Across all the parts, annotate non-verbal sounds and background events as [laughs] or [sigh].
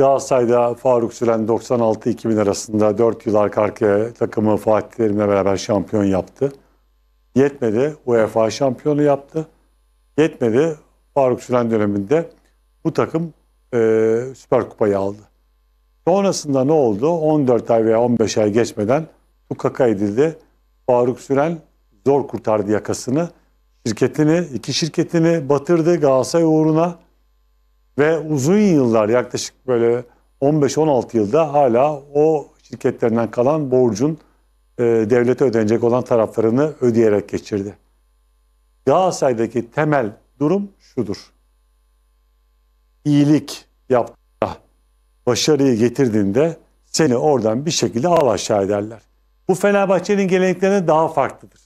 Galatasaray'da Faruk Süren 96-2000 arasında 4 yıl arka arkaya takımı Fatih Terim'le beraber şampiyon yaptı. Yetmedi. UEFA şampiyonu yaptı. Yetmedi. Faruk Süren döneminde bu takım e, Süper Kupayı aldı. Sonrasında ne oldu? 14 ay veya 15 ay geçmeden tukaka edildi. Faruk Süren zor kurtardı yakasını. Şirketini, iki şirketini batırdı Galatasaray uğruna. Ve uzun yıllar yaklaşık böyle 15-16 yılda hala o şirketlerinden kalan borcun e, devlete ödenecek olan taraflarını ödeyerek geçirdi. Galatasaray'daki temel durum şudur. İyilik yaptığında, başarıyı getirdiğinde seni oradan bir şekilde al aşağı ederler. Bu Fenerbahçe'nin geleneklerinden daha farklıdır.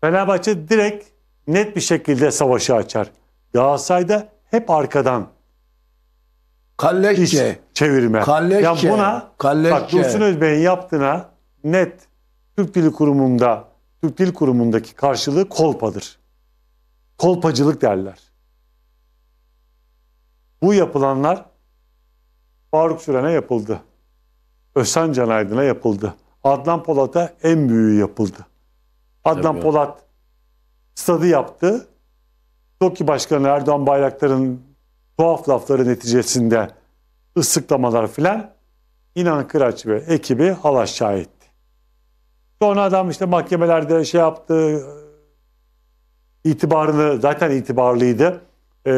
Fenerbahçe direkt net bir şekilde savaşı açar. Galatasaray'da hep arkadan Kalleşçe. çevirme. Kalleşçe. Ya buna Kalleşçe. bak Dursun Özbey'in yaptığına net Türk Dil Kurumu'nda Türk Dil Kurumu'ndaki karşılığı kolpadır. Kolpacılık derler. Bu yapılanlar Faruk Süren'e yapıldı. Özhan Can Aydın'a yapıldı. Adnan Polat'a en büyüğü yapıldı. Adnan Tabii. Polat stadı yaptı. TOKİ Başkanı Erdoğan Bayraktar'ın tuhaf lafları neticesinde ıslıklamalar filan İnan Kıraç ve ekibi hal aşağı etti. Sonra adam işte mahkemelerde şey yaptı, itibarını zaten itibarlıydı. Ee,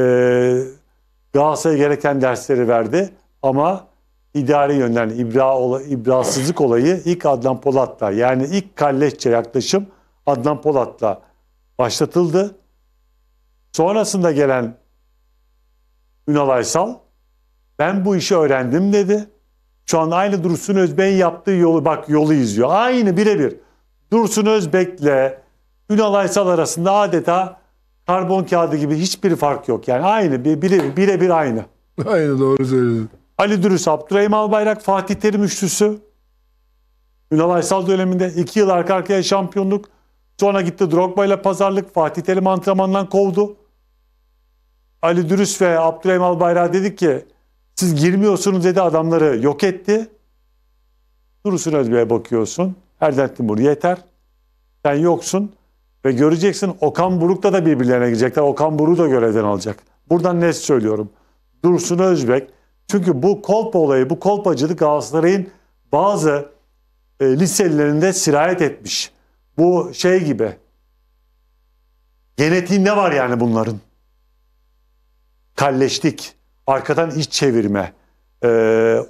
Galatasaray'a gereken dersleri verdi ama idari yönden ibra, ola, ibrasızlık olayı ilk Adnan Polat'la yani ilk kalleşçe yaklaşım Adnan Polat'la başlatıldı. Sonrasında gelen Ünal Aysal ben bu işi öğrendim dedi. Şu an aynı Dursun Özbek'in yaptığı yolu bak yolu izliyor. Aynı birebir. Dursun Özbek'le Ünal Aysal arasında adeta karbon kağıdı gibi hiçbir fark yok. Yani aynı birebir birebir aynı. [laughs] Aynı doğru söylüyorsun. Ali Dürüst, Abdurrahim Albayrak, Fatih Terim üçlüsü. Ünal Aysal döneminde iki yıl arka arkaya şampiyonluk. Sonra gitti Drogba ile pazarlık. Fatih Terim antrenmandan kovdu. Ali Dürüst ve Abdülhamim Albayrak dedik ki siz girmiyorsunuz dedi adamları yok etti. Dursun Özbey'e bakıyorsun. Erden Timur yeter. Sen yoksun. Ve göreceksin Okan Buruk'ta da birbirlerine girecekler. Okan Buruk'u da görevden alacak. Buradan ne söylüyorum. Dursun Özbek. Çünkü bu kolpa olayı, bu kolpacılık Galatasaray'ın bazı e, liselilerinde sirayet etmiş. Bu şey gibi. Genetiğinde var yani bunların kalleşlik, arkadan iç çevirme, e,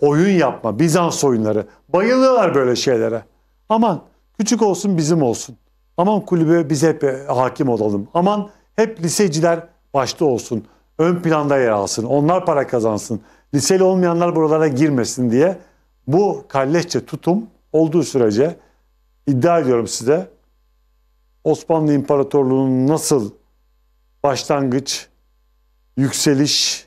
oyun yapma, Bizans oyunları. Bayılıyorlar böyle şeylere. Aman küçük olsun bizim olsun. Aman kulübe biz hep e, hakim olalım. Aman hep liseciler başta olsun. Ön planda yer alsın. Onlar para kazansın. Liseli olmayanlar buralara girmesin diye bu kalleşçe tutum olduğu sürece iddia ediyorum size Osmanlı İmparatorluğu'nun nasıl başlangıç yükseliş,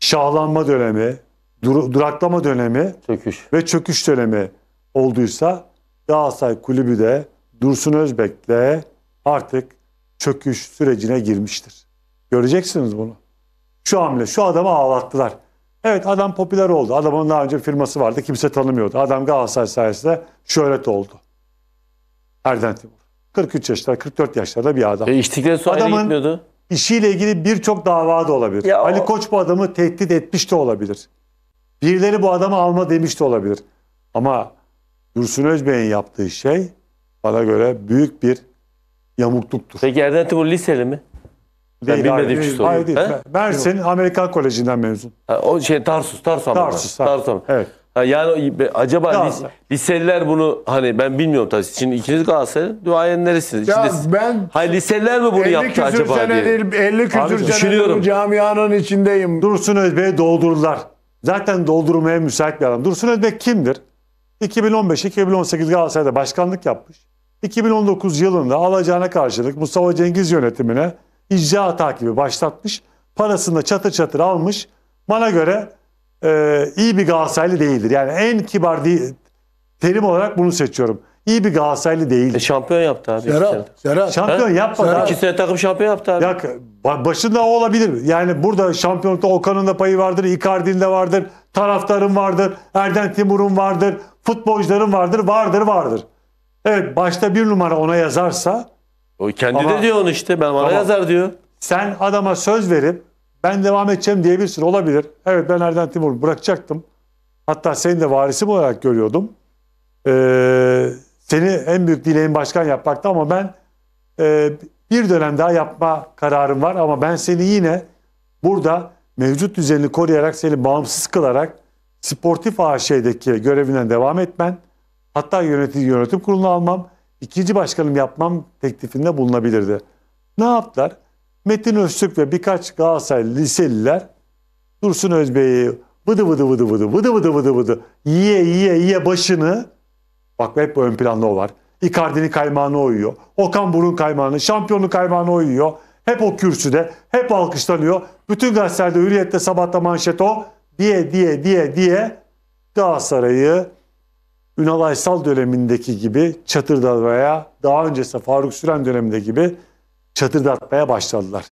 şahlanma dönemi, dur duraklama dönemi çöküş. ve çöküş dönemi olduysa Galatasaray Kulübü de Dursun Özbek'le artık çöküş sürecine girmiştir. Göreceksiniz bunu. Şu hamle, şu adamı ağlattılar. Evet adam popüler oldu. Adamın daha önce bir firması vardı. Kimse tanımıyordu. Adam Galatasaray sayesinde şöhret oldu. Erden Timur. 43 yaşlar, 44 yaşlarda bir adam. E, sonra Suay'la gitmiyordu işiyle ilgili birçok dava da olabilir. Ya Ali o... Koç bu adamı tehdit etmiş de olabilir. Birileri bu adamı alma demiş de olabilir. Ama Dursun Özbey'in yaptığı şey bana göre büyük bir yamukluktur. Peki Erden Timur liseli mi? Değil, ben bilmediğim hayır, şey soruyorum. Hayır değil. Mersin Amerikan Koleji'nden mezun. Ha, o şey Tarsus. Tarsus, Tarsus. Tarsus. Tarsus. Evet. Ha yani acaba lis, liseliler bunu hani ben bilmiyorum tabii. Şimdi ikiniz Galatasaray'ın duayenlerisiniz. Ya İçinde, ben hayır liseliler mi bunu yaptı acaba diye. Değil, 50 küsür Abi, senedir camianın içindeyim. Dursun Özbek'i doldurdular. Zaten doldurmaya müsait bir adam. Dursun Özbek kimdir? 2015-2018 Galatasaray'da başkanlık yapmış. 2019 yılında alacağına karşılık Mustafa Cengiz yönetimine icra takibi başlatmış. Parasını da çatır çatır almış. Bana göre e, iyi bir Galatasaraylı değildir. Yani en kibar değil, terim olarak bunu seçiyorum. İyi bir Galatasaraylı değildir. E şampiyon yaptı abi. Serhat, Serhat. Şampiyon yapmadı. Serhat. İki sene takım şampiyon yaptı abi. Ya, başında o olabilir. Yani burada şampiyonlukta Okan'ın da payı vardır, Icardi'nin de vardır, taraftarın vardır, Erden Timur'un vardır, futbolcuların vardır, vardır, vardır. Evet başta bir numara ona yazarsa. O kendi ama, de diyor onu işte ben bana yazar diyor. Sen adama söz verip ben devam edeceğim diyebilirsin olabilir. Evet ben Erden Timur bırakacaktım. Hatta seni de varisim olarak görüyordum. Ee, seni en büyük dileğin başkan yapmakta ama ben e, bir dönem daha yapma kararım var. Ama ben seni yine burada mevcut düzenini koruyarak seni bağımsız kılarak sportif AŞ'deki görevinden devam etmen hatta yönetim yönetim kurulunu almam ikinci başkanım yapmam teklifinde bulunabilirdi. Ne yaptılar? Metin Öztürk ve birkaç Galatasaray liseliler Dursun Özbey'i vıdı vıdı vıdı vıdı vıdı vıdı vıdı vıdı yiye yiye yiye başını bak hep ön planda o var. Icardi'nin kaymağını oyuyor. Okan Burun kaymağını, şampiyonluk kaymağını oyuyor. Hep o kürsüde, hep alkışlanıyor. Bütün gazetelerde hürriyette sabahta manşet o. Diye diye diye diye Galatasaray'ı Ünal Aysal dönemindeki gibi veya daha öncesi Faruk Süren döneminde gibi çatırdatmaya başladılar.